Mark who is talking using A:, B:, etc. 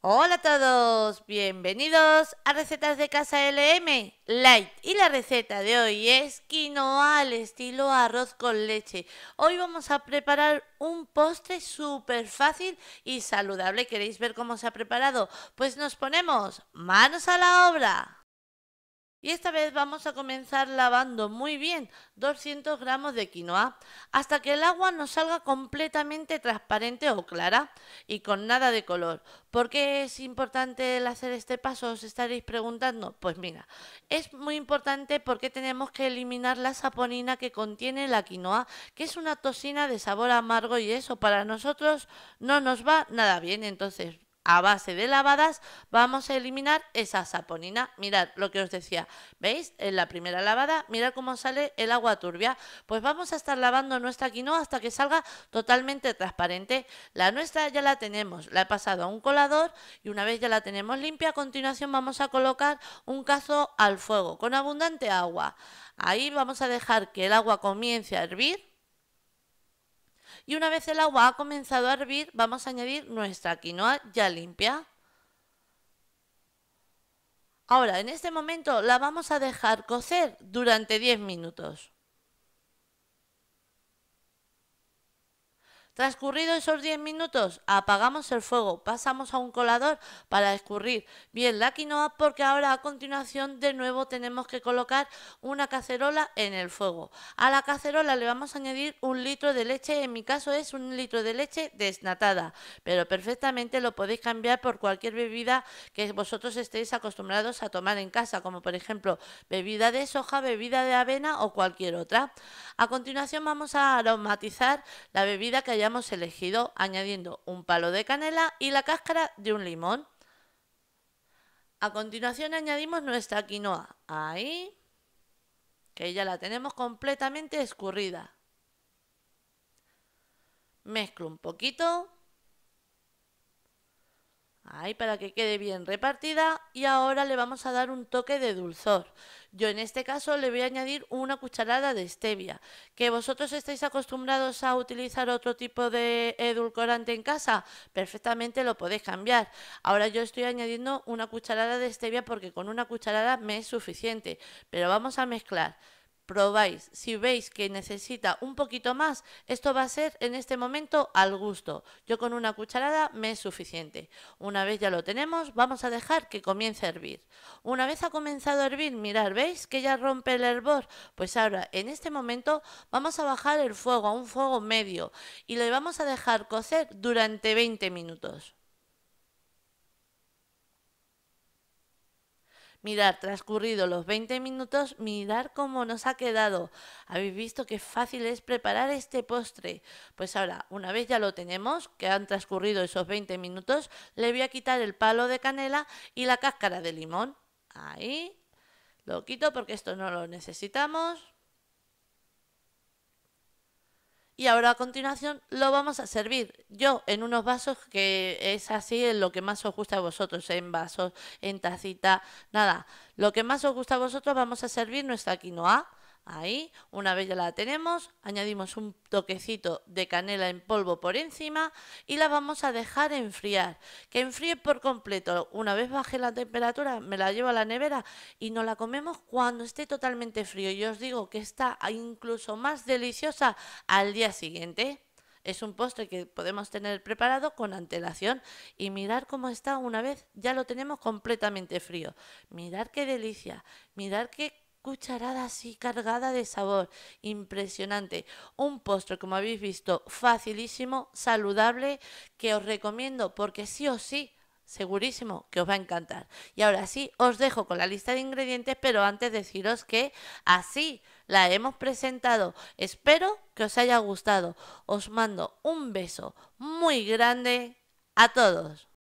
A: Hola a todos, bienvenidos a Recetas de Casa LM Light y la receta de hoy es quinoa al estilo arroz con leche. Hoy vamos a preparar un postre súper fácil y saludable. ¿Queréis ver cómo se ha preparado? Pues nos ponemos manos a la obra. Y esta vez vamos a comenzar lavando muy bien 200 gramos de quinoa hasta que el agua nos salga completamente transparente o clara y con nada de color. ¿Por qué es importante el hacer este paso? Os estaréis preguntando. Pues mira, es muy importante porque tenemos que eliminar la saponina que contiene la quinoa, que es una toxina de sabor amargo y eso para nosotros no nos va nada bien. Entonces a base de lavadas vamos a eliminar esa saponina. Mirad lo que os decía, ¿veis? En la primera lavada, mirad cómo sale el agua turbia. Pues vamos a estar lavando nuestra quinoa hasta que salga totalmente transparente. La nuestra ya la tenemos, la he pasado a un colador y una vez ya la tenemos limpia, a continuación vamos a colocar un cazo al fuego con abundante agua. Ahí vamos a dejar que el agua comience a hervir y una vez el agua ha comenzado a hervir, vamos a añadir nuestra quinoa ya limpia. Ahora, en este momento la vamos a dejar cocer durante 10 minutos. Transcurridos esos 10 minutos, apagamos el fuego, pasamos a un colador para escurrir bien la quinoa porque ahora a continuación de nuevo tenemos que colocar una cacerola en el fuego. A la cacerola le vamos a añadir un litro de leche, en mi caso es un litro de leche desnatada, pero perfectamente lo podéis cambiar por cualquier bebida que vosotros estéis acostumbrados a tomar en casa, como por ejemplo bebida de soja, bebida de avena o cualquier otra. A continuación vamos a aromatizar la bebida que haya hemos elegido añadiendo un palo de canela y la cáscara de un limón. A continuación añadimos nuestra quinoa. Ahí, que ya la tenemos completamente escurrida. Mezclo un poquito Ahí para que quede bien repartida y ahora le vamos a dar un toque de dulzor. Yo en este caso le voy a añadir una cucharada de stevia. ¿Que vosotros estáis acostumbrados a utilizar otro tipo de edulcorante en casa? Perfectamente lo podéis cambiar. Ahora yo estoy añadiendo una cucharada de stevia porque con una cucharada me es suficiente, pero vamos a mezclar probáis. Si veis que necesita un poquito más, esto va a ser en este momento al gusto. Yo con una cucharada me es suficiente. Una vez ya lo tenemos, vamos a dejar que comience a hervir. Una vez ha comenzado a hervir, mirad, ¿veis que ya rompe el hervor? Pues ahora, en este momento, vamos a bajar el fuego a un fuego medio y le vamos a dejar cocer durante 20 minutos. Mirar, transcurrido los 20 minutos, mirar cómo nos ha quedado. Habéis visto qué fácil es preparar este postre. Pues ahora, una vez ya lo tenemos, que han transcurrido esos 20 minutos, le voy a quitar el palo de canela y la cáscara de limón. Ahí. Lo quito porque esto no lo necesitamos y ahora a continuación lo vamos a servir yo en unos vasos que es así en lo que más os gusta a vosotros, en vasos, en tacita, nada, lo que más os gusta a vosotros vamos a servir nuestra quinoa Ahí, una vez ya la tenemos, añadimos un toquecito de canela en polvo por encima y la vamos a dejar enfriar. Que enfríe por completo. Una vez baje la temperatura, me la llevo a la nevera y nos la comemos cuando esté totalmente frío. Y os digo que está incluso más deliciosa al día siguiente. Es un postre que podemos tener preparado con antelación y mirar cómo está una vez ya lo tenemos completamente frío. Mirar qué delicia, mirar qué cucharada así cargada de sabor. Impresionante. Un postre, como habéis visto, facilísimo, saludable, que os recomiendo porque sí o sí segurísimo que os va a encantar. Y ahora sí, os dejo con la lista de ingredientes, pero antes deciros que así la hemos presentado. Espero que os haya gustado. Os mando un beso muy grande a todos.